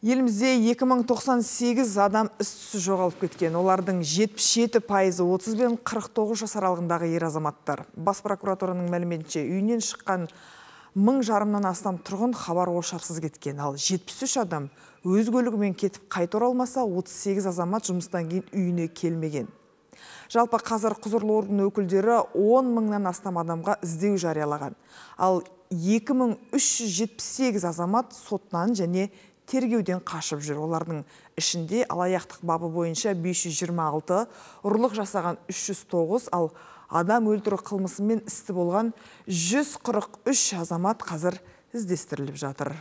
Елімізде 2098 адам үстісі жоғалып кеткен. Олардың 77 пайызы 30 бен 49 жасар ер азаматтар. Бас прокуратураның мәліметінше үйінен шыққан мың жарымнан астам тұрғын хабар ошарсыз кеткен. Ал 73 адам өз көлігімен кетіп қайта алмаса, 38 азамат жұмыстан кейін үйіне келмеген. Жалпы қазір құзырлы орган өкілдері 10 мыңнан астам адамға іздеу жариялаған. Ал 2378 азамат соттан және тергеуден қашып жүр олардың ішінде алаяқтық бабы бойынша 526 ұрлық жасаған 309 ал адам өлтіру қылмысымен істі болған 143 азамат қазір іздестіріліп жатыр